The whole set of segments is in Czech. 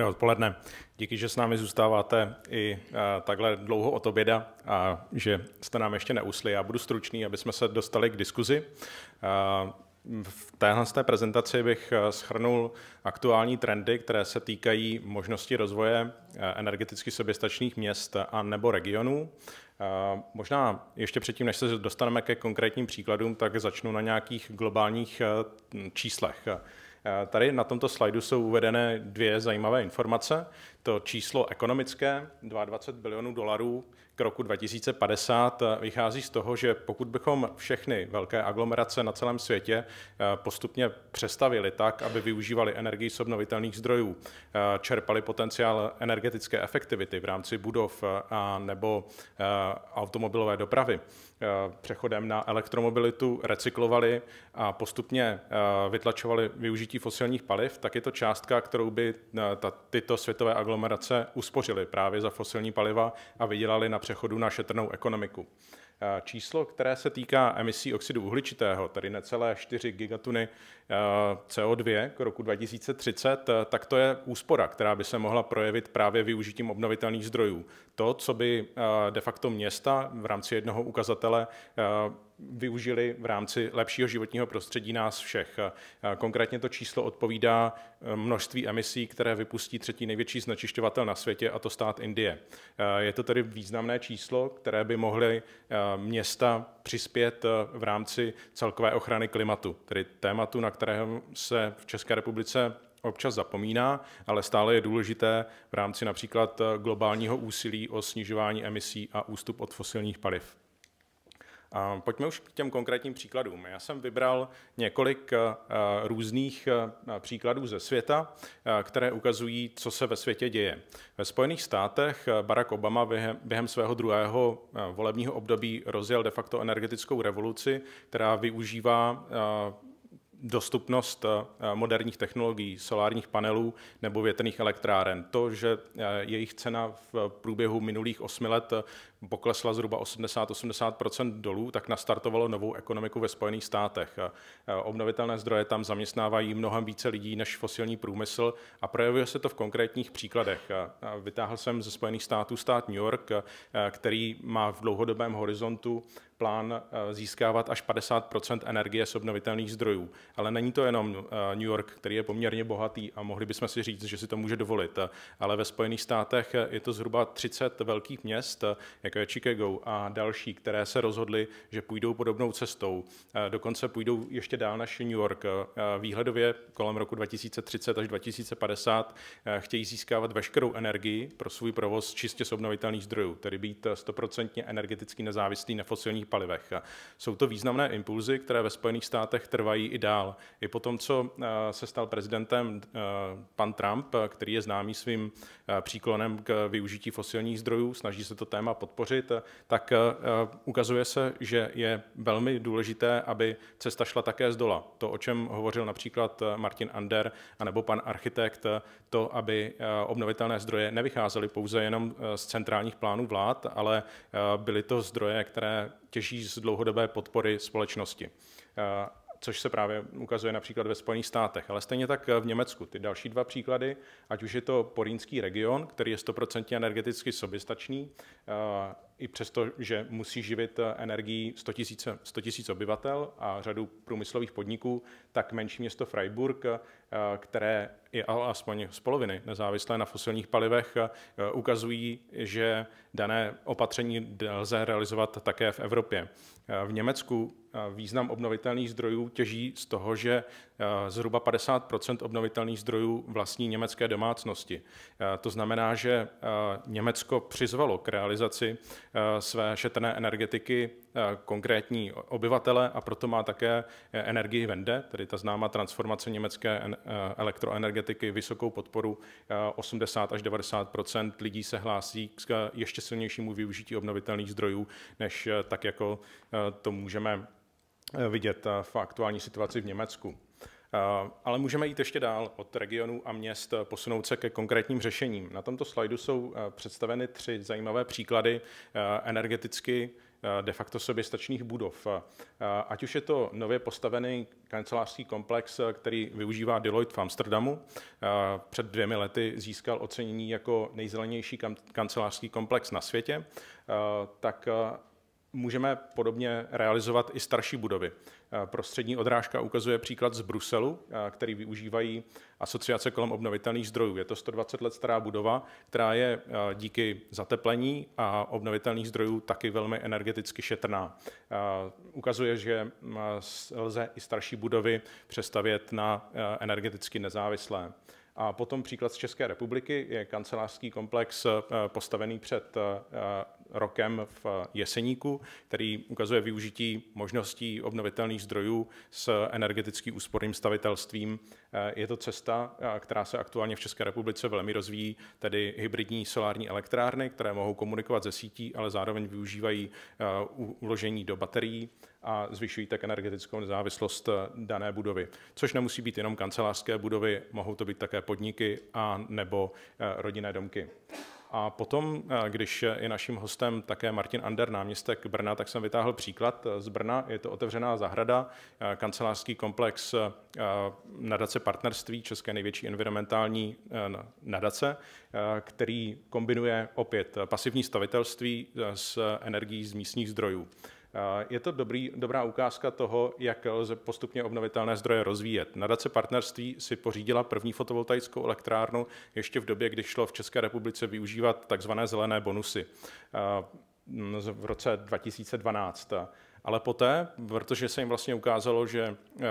dobré odpoledne. Díky, že s námi zůstáváte i eh, takhle dlouho od oběda a že jste nám ještě neusli. Já budu stručný, aby jsme se dostali k diskuzi. Eh, v téhle té prezentaci bych eh, schrnul aktuální trendy, které se týkají možnosti rozvoje energeticky soběstačných měst a nebo regionů. Možná ještě předtím, než se dostaneme ke konkrétním příkladům, tak začnu na nějakých globálních číslech. Tady na tomto slajdu jsou uvedené dvě zajímavé informace. To číslo ekonomické, 22 bilionů dolarů k roku 2050, vychází z toho, že pokud bychom všechny velké aglomerace na celém světě eh, postupně přestavili tak, aby využívali energii z obnovitelných zdrojů, eh, čerpali potenciál energetické efektivity v rámci budov eh, a nebo automobilové dopravy, přechodem na elektromobilitu recyklovali a postupně vytlačovali využití fosilních paliv, tak je to částka, kterou by tyto světové aglomerace aglomerace uspořili právě za fosilní paliva a vydělali na přechodu na šetrnou ekonomiku. Eh, číslo, které se týká emisí oxidu uhličitého, tedy necelé 4 gigatuny eh, CO2 k roku 2030, eh, tak to je úspora, která by se mohla projevit právě využitím obnovitelných zdrojů. To, co by de facto města v rámci jednoho ukazatele využili v rámci lepšího životního prostředí nás všech. Konkrétně to číslo odpovídá e, množství emisí, které vypustí třetí největší znečišťovatel na světě, a to stát Indie. E, je to tedy významné číslo, které by mohly e, města přispět v rámci celkové ochrany klimatu, tedy tématu, na kterém se v České republice občas zapomíná, ale stále je důležité v rámci například globálního úsilí o snižování emisí a ústup od fosilních paliv. Pojďme už k těm konkrétním příkladům. Já jsem vybral několik eh, různých eh, příkladů ze světa, eh, které ukazují, co se ve světě děje. Ve Spojených státech Barack Obama během svého druhého volebního období rozjel de facto energetickou revoluci, která využívá dostupnost eh, moderních technologií, solárních panelů nebo větrných elektráren. To, že eh, jejich cena v průběhu minulých osmi let eh, poklesla zhruba 80-80 dolů, tak nastartovalo novou ekonomiku ve Spojených státech. Obnovitelné zdroje tam zaměstnávají mnohem více lidí než fosilní průmysl a projevuje se to v konkrétních příkladech. Vytáhl jsem ze Spojených států stát New York, který má v dlouhodobém horizontu plán eh, získávat až 50 energie z obnovitelných zdrojů. Ale není to jenom eh, New York, který je poměrně bohatý a mohli bychom si říct, že si to může dovolit. Eh, ale ve Spojených státech je to zhruba 30 velkých měst, jako je Chicago a další, které se rozhodly, že půjdou podobnou cestou. Dokonce půjdou ještě dál než New York. Výhledově kolem roku 2030 až 2050 chtějí získávat veškerou energii pro svůj provoz čistě z obnovitelných zdrojů, tedy být stoprocentně energeticky nezávislý na fosilních palivech. A jsou to významné impulzy, které ve Spojených státech trvají i dál. I po tom, co eh, se stal prezidentem eh, pan Trump, který je známý svým eh, příklonem k využití fosilních zdrojů, snaží se to téma podpořit, tak ukazuje se, že je velmi důležité, aby cesta šla také z dola. To, o čem hovořil například Martin Ander, anebo pan architekt, to, aby obnovitelné zdroje nevycházely pouze jenom z centrálních plánů vlád, ale byly to zdroje, které těží těží z dlouhodobé podpory společnosti eh, což se právě ukazuje například ve Spojených státech, ale stejně tak eh, v Německu. Ty další dva příklady, ať už je to porínský region, který je stoprocentně energeticky soběstačný, eh, i přesto, že musí živit eh, energií 100 000, 100 000 obyvatel a řadu průmyslových podniků, tak menší město Freiburg, eh, které je alespoň z poloviny nezávislé na fosilních palivech, eh, ukazují, že dané opatření lze realizovat také v Evropě. V Německu význam obnovitelných zdrojů těží z toho, že zhruba 50 obnovitelných zdrojů vlastní německé domácnosti. To znamená, že Německo přizvalo k realizaci Eh, své šetrné energetiky eh, konkrétní obyvatele a proto má také energii vende, tedy ta známá transformace německé eh, elektroenergetiky, vysokou podporu 80 až 90 lidí se hlásí k ještě silnějšímu využití obnovitelných zdrojů, než tak, jako to můžeme vidět v aktuální situaci v Německu. Eh, ale můžeme jít ještě dál od regionů a měst, posunout se ke konkrétním řešením. Na tomto slajdu jsou eh, představeny tři zajímavé příklady eh, energeticky de facto soběstačných budov. Ať už je to nově postavený kancelářský komplex, který využívá Deloitte v Amsterdamu. Před dvěmi lety získal ocenění jako nejzelenější kancelářský komplex na světě. Tak můžeme podobně realizovat i starší budovy. Eh, prostřední odrážka ukazuje příklad z Bruselu, eh, který využívají asociace kolem obnovitelných zdrojů. Je to 120 let stará budova, která je eh, díky zateplení a obnovitelných zdrojů taky velmi energeticky šetrná. Ukazuje, že mm, lze i starší budovy přestavět na energeticky nezávislé. A potom příklad z České republiky je kancelářský komplex postavený před rokem v Jeseníku, který ukazuje využití možností obnovitelných zdrojů s energeticky úsporným stavitelstvím. Je to cesta, která se aktuálně v České republice velmi rozvíjí, tedy hybridní solární elektrárny, které mohou komunikovat ze sítí, ale zároveň využívají eh, uložení do baterií a zvyšují tak energetickou nezávislost eh, dané budovy. Což nemusí být jenom kancelářské budovy, mohou to být také podniky a nebo eh, rodinné domky. A potom, eh, když je naším hostem také Martin Ander, náměstek Brna, tak jsem vytáhl příklad eh, z Brna. Je to otevřená zahrada, eh, kancelářský komplex nadace partnerství České největší environmentální nadace, který kombinuje opět pasivní stavitelství s energií z místních zdrojů. Eh, je to dobrý, dobrá ukázka toho, jak lze postupně obnovitelné zdroje rozvíjet. Nadace partnerství si pořídila první fotovoltaickou elektrárnu ještě v době, kdy šlo v České republice využívat takzvané zelené bonusy eh, v roce 2012. Ale poté, protože se jim vlastně ukázalo, že eh,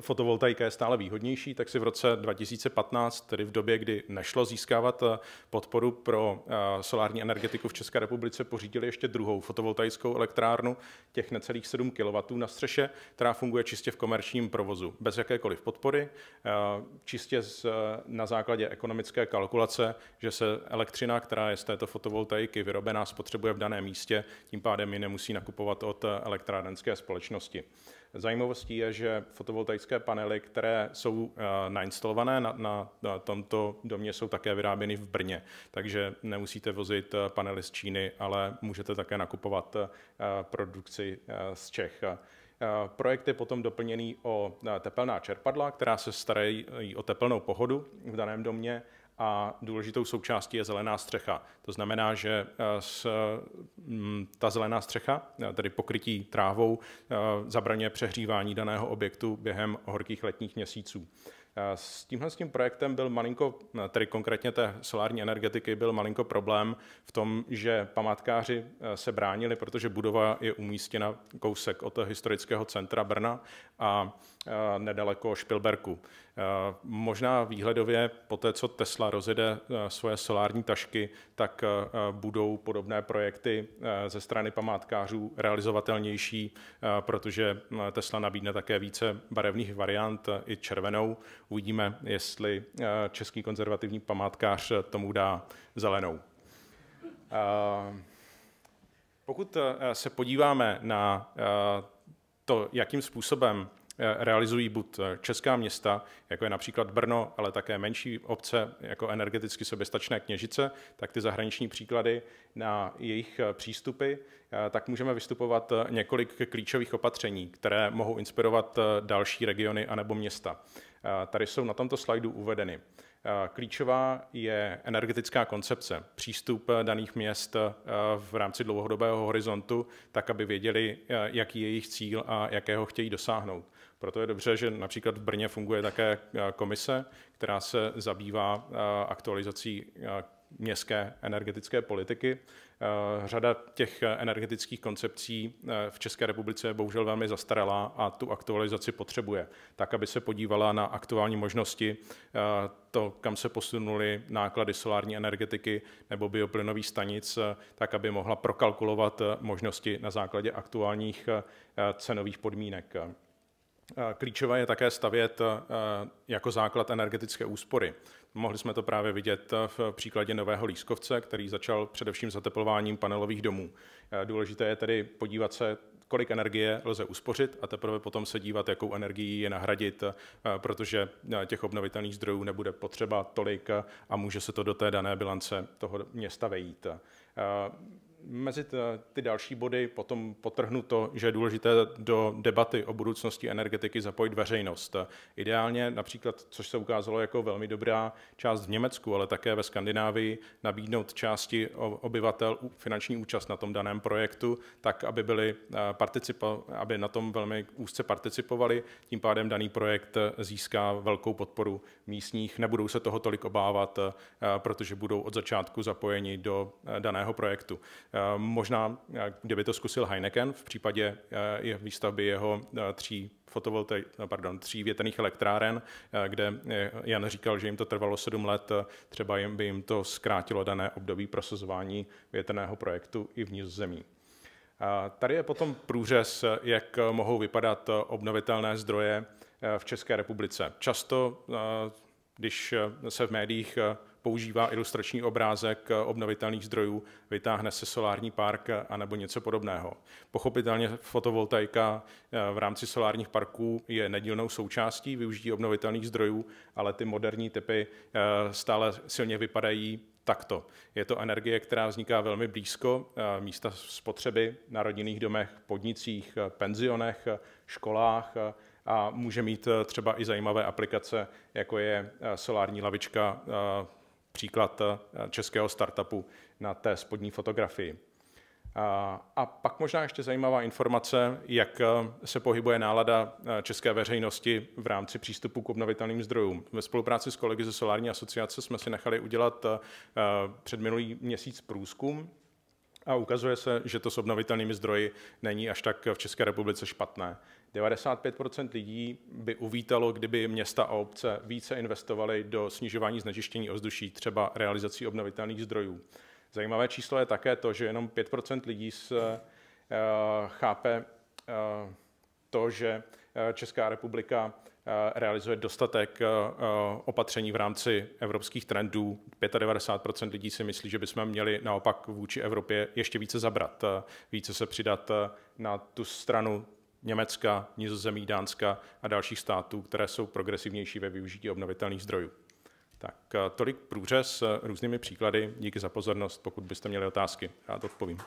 fotovoltaika je stále výhodnější, tak si v roce 2015, tedy v době, kdy nešlo získávat eh, podporu pro eh, solární energetiku v České republice, pořídili ještě druhou fotovoltaickou elektrárnu, těch necelých 7 kW na střeše, která funguje čistě v komerčním provozu, bez jakékoliv podpory, eh, čistě z, na základě ekonomické kalkulace, že se elektřina, která je z této fotovoltaiky vyrobená, spotřebuje v daném místě, tím pádem ji nemusí nakupovat od elektrárenské společnosti. Zajímavostí je, že fotovoltaické panely, které jsou eh, nainstalované na, na, na tomto domě, jsou také vyráběny v Brně, takže nemusíte vozit eh, panely z Číny, ale můžete také nakupovat eh, produkci z Čech. Projekt je potom doplněný o tepelná čerpadla, která se starají o tepelnou pohodu v daném domě a důležitou součástí je zelená střecha. To znamená, že eh, s, mm, ta zelená střecha, eh, tedy pokrytí trávou, eh, zabraně přehřívání daného objektu během horkých letních měsíců. S tímhle s tím projektem byl malinko, tedy konkrétně té solární energetiky, byl malinko problém v tom, že památkáři se bránili, protože budova je umístěna kousek od historického centra Brna a nedaleko Špilberku. Eh, možná výhledově po té, co Tesla rozjede eh, svoje solární tašky, tak eh, budou podobné projekty ze strany památkářů realizovatelnější, protože Tesla nabídne také více barevných variant i červenou. Uvidíme, jestli český konzervativní památkář tomu dá zelenou. Pokud se podíváme na to, jakým způsobem Eh, realizují buď eh, česká města, jako je například Brno, ale také menší obce, jako energeticky soběstačné kněžice, tak ty zahraniční příklady na jejich eh, přístupy, tak můžeme vystupovat několik klíčových opatření, které mohou inspirovat další regiony anebo města. Tady jsou na tomto slajdu uvedeny. Klíčová je energetická koncepce, přístup daných měst v rámci dlouhodobého horizontu, tak aby věděli, jaký je jejich cíl a jakého chtějí dosáhnout. Proto je dobře, že například v Brně funguje také eh, komise, která se zabývá eh, aktualizací eh, městské energetické politiky. Řada těch energetických koncepcí v České republice je bohužel velmi zastaralá a tu aktualizaci potřebuje, tak aby se podívala na aktuální možnosti, to, kam se posunuly náklady solární energetiky nebo bioplynových stanic, tak aby mohla prokalkulovat možnosti na základě aktuálních cenových podmínek. Eh, klíčové je také stavět eh, jako základ energetické úspory. Mohli jsme to právě vidět eh, v příkladě nového lískovce, který začal především zateplováním panelových domů. Důležité je tedy podívat se, kolik energie lze uspořit a teprve potom se dívat, jakou energii je nahradit, protože těch obnovitelných zdrojů nebude potřeba tolik a může se to do té dané bilance toho města vejít mezi eh, ty další body potom potrhnu to, že je důležité do debaty o budoucnosti energetiky zapojit veřejnost. Ideálně například, což se ukázalo jako velmi dobrá část v Německu, ale také ve Skandinávii, nabídnout části obyvatel finanční účast na tom daném projektu, tak, aby, byli eh, participo, aby na tom velmi úzce participovali. Tím pádem daný projekt eh, získá velkou podporu místních, nebudou se toho tolik obávat, protože budou od začátku zapojeni do daného projektu. Ehm, možná, eh, kdyby to zkusil Heineken v případě eh, výstavby jeho eh, tří fotovoltaik, pardon, tří větrných elektráren, kde Jan říkal, že jim to trvalo sedm let, třeba jim by jim to zkrátilo dané období prosazování větrného projektu i v zemí. Tady je potom průřez, jak mohou vypadat obnovitelné zdroje v České republice. Často, když se v médiích používá ilustrační obrázek obnovitelných zdrojů, vytáhne se solární park a nebo něco podobného. Pochopitelně fotovoltaika eh, v rámci solárních parků je nedílnou součástí využití obnovitelných zdrojů, ale ty moderní typy eh, stále silně vypadají takto. Je to energie, která vzniká velmi blízko eh, místa spotřeby na rodinných domech, podnicích, penzionech, školách a může mít třeba i zajímavé aplikace, jako je solární lavička příklad eh, českého startupu na té spodní fotografii. A pak možná ještě zajímavá informace, jak eh, se pohybuje nálada eh, české veřejnosti v rámci přístupu k obnovitelným zdrojům. Ve spolupráci s kolegy ze Solární asociace jsme si nechali udělat před minulý měsíc průzkum a ukazuje se, že to s obnovitelnými zdroji není až tak v České republice špatné. 95% lidí by uvítalo, kdyby města a obce více investovaly do snižování znečištění ovzduší, třeba realizací obnovitelných zdrojů. Zajímavé číslo je také to, že jenom 5% lidí se, uh, chápe uh, to, že eh, Česká republika eh, realizuje dostatek opatření v rámci evropských trendů. 95 lidí si myslí, že bychom měli naopak vůči Evropě ještě více zabrat, více se přidat na tu stranu Německa, Nizozemí, Dánska a dalších států, které jsou progresivnější ve využití obnovitelných zdrojů. Tak eh, tolik průřez s eh, různými příklady. Díky za pozornost. Pokud byste měli otázky, rád odpovím.